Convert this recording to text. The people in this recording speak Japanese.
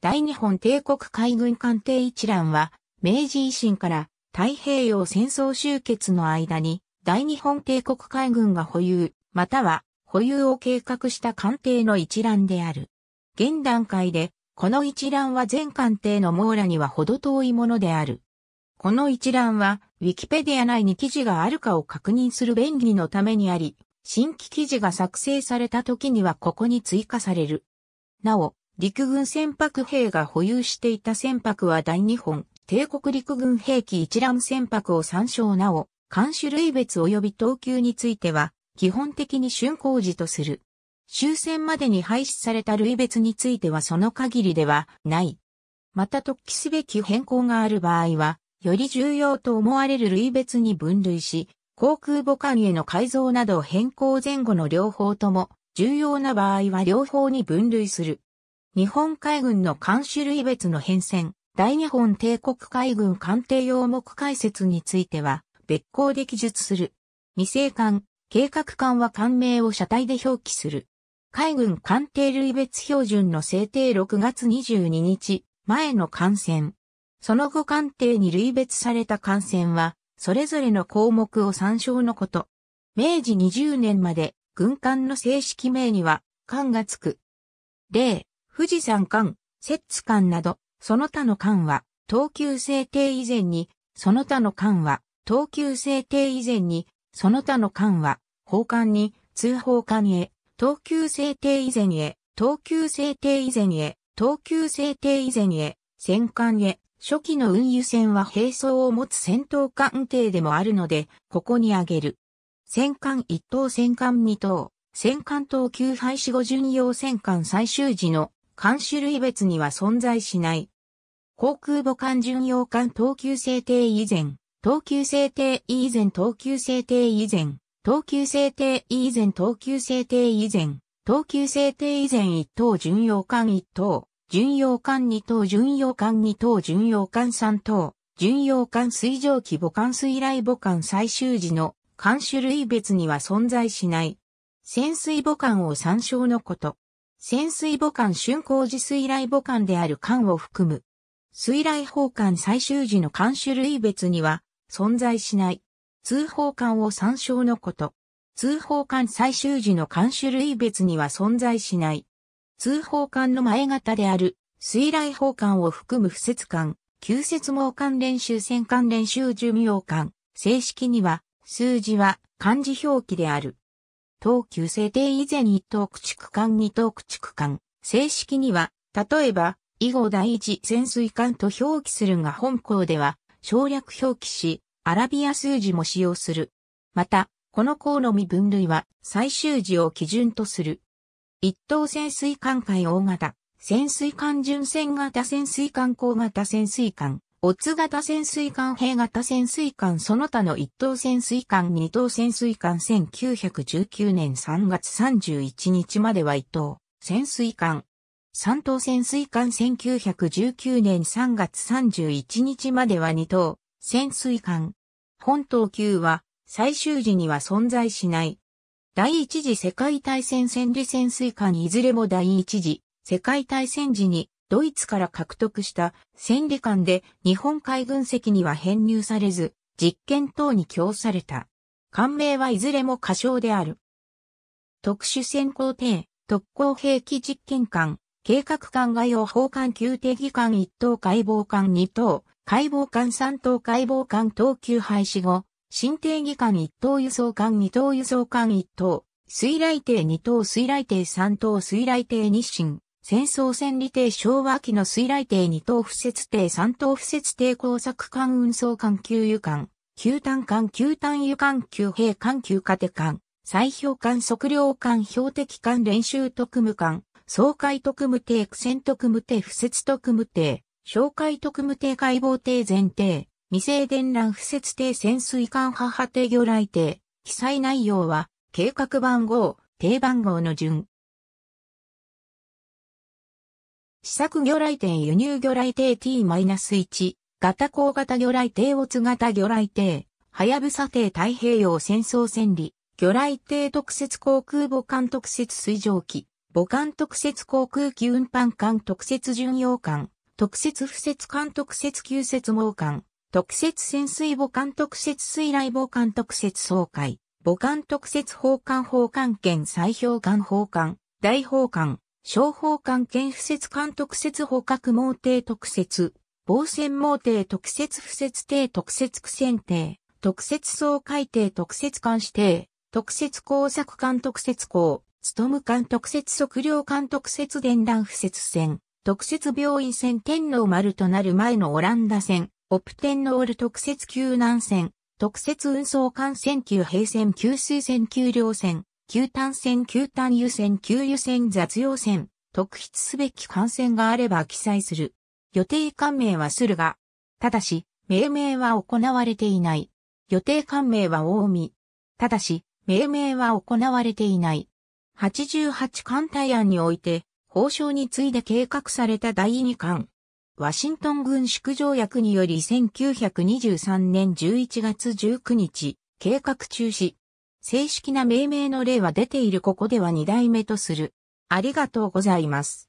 大日本帝国海軍艦艇一覧は、明治維新から太平洋戦争終結の間に、大日本帝国海軍が保有、または保有を計画した艦艇の一覧である。現段階で、この一覧は全艦艇の網羅には程遠いものである。この一覧は、ウィキペディア内に記事があるかを確認する便宜のためにあり、新規記事が作成された時にはここに追加される。なお、陸軍船舶兵が保有していた船舶は大日本、帝国陸軍兵器一覧船舶を参照なお、艦種類別及び等級については、基本的に竣工時とする。終戦までに廃止された類別についてはその限りではない。また突起すべき変更がある場合は、より重要と思われる類別に分類し、航空母艦への改造など変更前後の両方とも、重要な場合は両方に分類する。日本海軍の艦種類別の変遷、大日本帝国海軍艦艇用目解説については、別項で記述する。未成艦、計画艦は艦名を車体で表記する。海軍艦艇類別標準の制定6月22日、前の艦船。その後艦艇に類別された艦船は、それぞれの項目を参照のこと。明治20年まで、軍艦の正式名には、艦がつく。例、富士山間、摂津間など、その他の間は、等級制定以前に、その他の間は、等級制定以前に、その他の間は、法官に、通報官へ、等級制定以前へ、等級制定以前へ、等級制定以前へ、戦艦へ、初期の運輸船は並走を持つ戦闘艦艇でもあるので、ここに挙げる。戦艦1等戦艦2等、戦艦等級廃止後巡洋戦艦最終時の艦種類別には存在しない。航空母艦巡洋艦等級制定以前、等級制定以前等級制定以前、等級制定以前等級制定以前、等級制定以前一等巡洋艦一等、巡洋艦二等巡洋艦二等巡洋艦三等、巡洋艦水蒸気母艦水雷母艦最終時の艦種類別には存在しない。潜水母艦を参照のこと。潜水母艦竣工時水雷母艦である艦を含む。水雷砲艦最終時の艦種類別には存在しない。通報艦を参照のこと。通報艦最終時の艦種類別には存在しない。通報艦の前型である水雷砲艦を含む不設艦、旧設網艦練習戦艦練習寿命艦。正式には、数字は漢字表記である。東急制定以前一等駆逐艦二等駆逐艦。正式には、例えば、以後第一潜水艦と表記するが本校では、省略表記し、アラビア数字も使用する。また、この項のみ分類は最終時を基準とする。一等潜水艦海大型、潜水艦巡船型潜水艦高型潜水艦、オッ型潜水艦兵型潜水艦その他の一等潜水艦二等潜水艦1919年3月31日までは一等潜水艦三等潜水艦1919年3月31日までは二等潜水艦本島級は最終時には存在しない第一次世界大戦戦時潜水艦いずれも第一次世界大戦時にドイツから獲得した戦利艦で日本海軍籍には編入されず、実験等に供された。艦名はいずれも過小である。特殊潜航艇、特攻兵器実験艦、計画艦外用砲艦級定義艦1等解剖艦2等、解剖艦3等解剖艦等級廃止後、新定義艦1等輸送艦2等輸送艦1等、水雷艇2等水雷艇3等水雷艇日清、戦争戦利艇昭和期の水雷艇二等不設艇三等不設艇工作艦運送艦給油艦、球単艦球単油艦級兵艦級家手艦、砕氷艦測量艦標的艦練習特務艦、総海特務艇苦戦特務艇不設特務艇、紹介特務艇解剖艇前艇、未成電乱不設艇潜水艦母艇魚雷艇、記載内容は、計画番号、定番号の順、試作魚雷艇輸入魚雷艇 T-1 型高型魚雷艇オツ型魚雷艇、はやぶさ艇太平洋戦争戦利、魚雷艇特設航空母艦特設水蒸気、母艦特設航空機運搬艦特設巡洋艦、特設不設艦特設急設網艦、特設潜水母艦特設水雷母艦特設総会、母艦特設砲艦砲艦兼砕氷艦砲艦、大砲艦、商法官兼不設官特設捕獲盲艇特設、防線盲艇特設不設艇特設区選定、特設総改定特設監視艇、特設工作官特設校、務む官特設測量官特設電乱不設線、特設病院線天皇丸となる前のオランダ線、オプテンノール特設救難線、特設運送艦船級平船給水線給料線、急端線急端油線旧油線雑用線、特筆すべき感染があれば記載する。予定管名はするが、ただし、命名は行われていない。予定管名は大見。ただし、命名は行われていない。88艦隊案において、法省に次いで計画された第二艦。ワシントン軍縮条約により1923年11月19日、計画中止、正式な命名の例は出ているここでは二代目とする。ありがとうございます。